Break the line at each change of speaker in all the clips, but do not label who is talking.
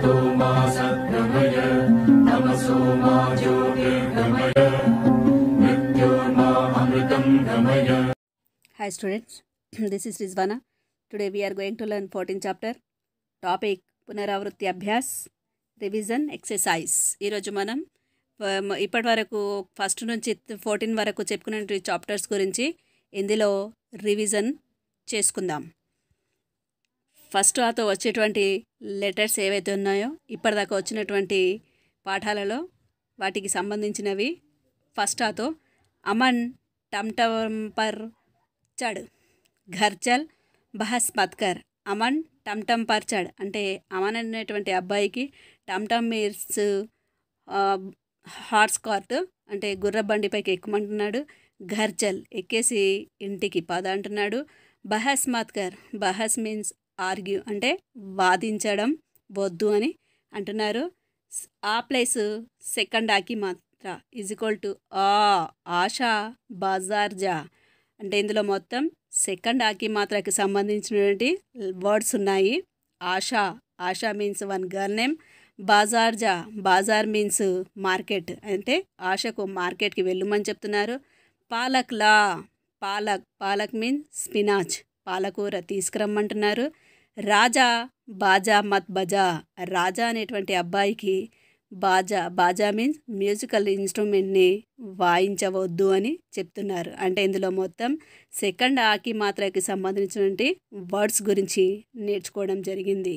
hi students this is Rizwana today we are going to learn fourteen chapter topic పునరావృత్తి అభ్యాస్ revision exercise ఈరోజు మనం ఇప్పటి వరకు ఫస్ట్ నుంచి ఫోర్టీన్ వరకు చెప్పుకున్న చాప్టర్స్ గురించి ఇందులో రివిజన్ చేసుకుందాం ఫస్ట్ ఆతో వచ్చేటువంటి లెటర్స్ ఏవైతే ఉన్నాయో ఇప్పటిదాకా వచ్చినటువంటి పాఠాలలో వాటికి సంబంధించినవి ఫస్ట్ ఆతో అమన్ టమ్టంపర్ చడ్ ఘర్చల్ బహస్ మత్కర్ అమన్ టమ్టమ్ పర్చాడ్ అంటే అమన్ అనేటువంటి అబ్బాయికి టమ్టమ్ మీర్స్ హాట్ స్కార్ట్ అంటే గుర్ర బండిపైకి ఎక్కుమంటున్నాడు ఘర్చల్ ఎక్కేసి ఇంటికి పద అంటున్నాడు బహస్ మాత్కర్ బహస్ మీన్స్ ఆర్గ్యూ అంటే వాదించడం వద్దు అని అంటున్నారు ఆ ప్లేస్ సెకండ్ ఆకి మాత్ర ఈజ్ ఈక్వల్ టు ఆ ఆశా బజార్జా అంటే ఇందులో మొత్తం సెకండ్ ఆకి మాత్రకి సంబంధించినటువంటి వర్డ్స్ ఉన్నాయి ఆశా ఆశా మీన్స్ వన్ గర్ నేమ్ బాజార్జా బాజార్ మీన్స్ మార్కెట్ అంటే ఆశకు మార్కెట్కి వెళ్ళమని చెప్తున్నారు పాలక్ లా పాలక్ పాలక్ మీన్స్ స్పినాచ్ పాలకూర తీసుకురమ్మంటున్నారు రాజా బాజా మత్ బజా రాజా అనేటువంటి అబ్బాయికి బాజా బాజా మీన్స్ మ్యూజికల్ ఇన్స్ట్రుమెంట్ని వాయించవద్దు అని చెప్తున్నారు అంటే ఇందులో మొత్తం సెకండ్ ఆకి మాత్రకి సంబంధించినటువంటి వర్డ్స్ గురించి నేర్చుకోవడం జరిగింది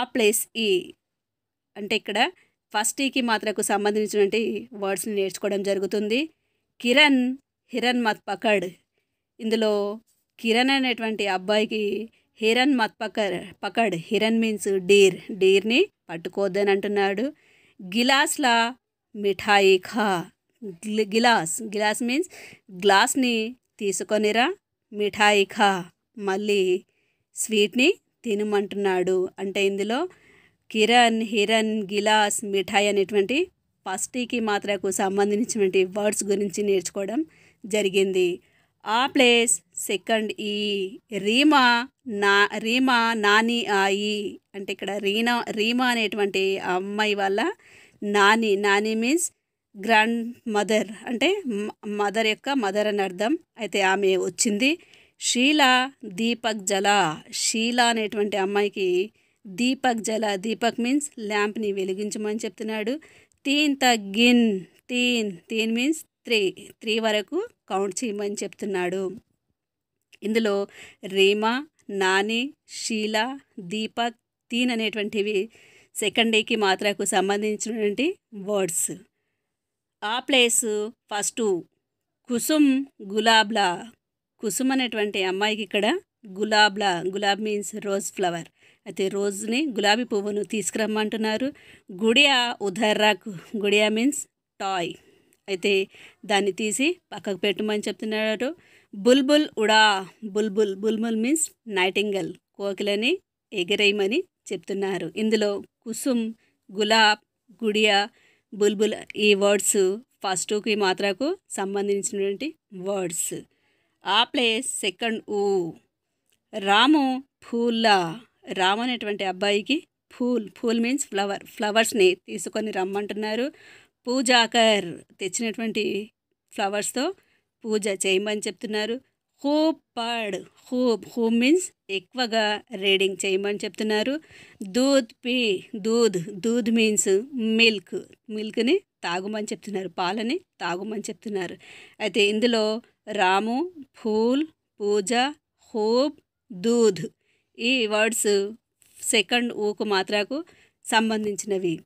ఆ ప్లేస్ ఈ అంటే ఇక్కడ ఫస్ట్ ఈకి మాత్రకు సంబంధించినటువంటి వర్డ్స్ని నేర్చుకోవడం జరుగుతుంది కిరణ్ హిరణ్ మత్ పకడ్ ఇందులో కిరణ్ అనేటువంటి అబ్బాయికి హిరణ్ మత్ పకర్ పకడ్ హిరణ్ మీన్స్ డీర్ డీర్ని పట్టుకోద్దని అంటున్నాడు గిలాస్లా మిఠాయి ఖా గిలాస్ గిలాస్ మీన్స్ గ్లాస్ని తీసుకొనిరా మిఠాయి ఖా మళ్ళీ స్వీట్ని తినమంటున్నాడు అంటే ఇందులో కిరణ్ హిరణ్ గిలాస్ మిఠాయి అనేటువంటి ఫస్ట్కి మాత్రకు సంబంధించినటువంటి వర్డ్స్ గురించి నేర్చుకోవడం జరిగింది ఆ ప్లేస్ సెకండ్ ఈ రీమా నా రీమా నాని ఆయి అంటే ఇక్కడ రీనా రీమా అనేటువంటి అమ్మాయి వల్ల నాని నాని మీన్స్ గ్రాండ్ మదర్ అంటే మదర్ యొక్క మదర్ అని అర్థం అయితే ఆమె వచ్చింది షీలా దీపక్ జల షీలా అనేటువంటి అమ్మాయికి దీపక్ జల దీపక్ మీన్స్ ల్యాంప్ని వెలిగించమని చెప్తున్నాడు తీన్ త గిన్ తీన్ తీన్ మీన్స్ త్రీ త్రీ వరకు కౌంట్ చేయమని చెప్తున్నాడు ఇందులో రీమా నాని షీలా దీపక్ తీన్ అనేటువంటివి సెకండ్ డేకి మాత్రకు సంబంధించినటువంటి వర్డ్స్ ఆ ప్లేస్ ఫస్ట్ కుసుమ్ గులాబ్లా కుసుమ్ అనేటువంటి అమ్మాయికి ఇక్కడ గులాబ్లా గులాబ్ మీన్స్ రోజ్ ఫ్లవర్ అయితే రోజుని గులాబీ పువ్వును తీసుకురమ్మంటున్నారు గుడియా ఉదర్రాకు గుడియా మీన్స్ టాయ్ అయితే దాన్ని తీసి పక్కకు పెట్టమని చెప్తున్నాడు బుల్బుల్ ఉడా బుల్బుల్ బుల్బుల్ మీన్స్ నైటింగల్ కోకిలని ఎగరేయమని చెప్తున్నారు ఇందులో కుసుమ్ గులాబ్ గుడియా బుల్బుల్ ఈ వర్డ్స్ ఫస్ట్కి మాత్రకు సంబంధించినటువంటి వర్డ్స్ ఆ ప్లేస్ సెకండ్ ఊ రాము ఫూల్లా రాము అనేటువంటి అబ్బాయికి ఫూల్ ఫూల్ మీన్స్ ఫ్లవర్ ఫ్లవర్స్ని తీసుకొని రమ్మంటున్నారు పూజాకర్ తెచ్చినటువంటి ఫ్లవర్స్తో పూజ చేయమని చెప్తున్నారు హూప్ పాడ్ హోప్ హోమ్ మీన్స్ ఎక్కువగా రీడింగ్ చేయమని చెప్తున్నారు దూద్ పీ దూద్ దూద్ మీన్స్ మిల్క్ మిల్క్ని తాగుమని చెప్తున్నారు పాలని తాగుమని చెప్తున్నారు అయితే ఇందులో రాము ఫూల్ పూజ హోప్ దూద్ ఈ వర్డ్స్ సెకండ్ ఊకు మాత్రకు సంబంధించినవి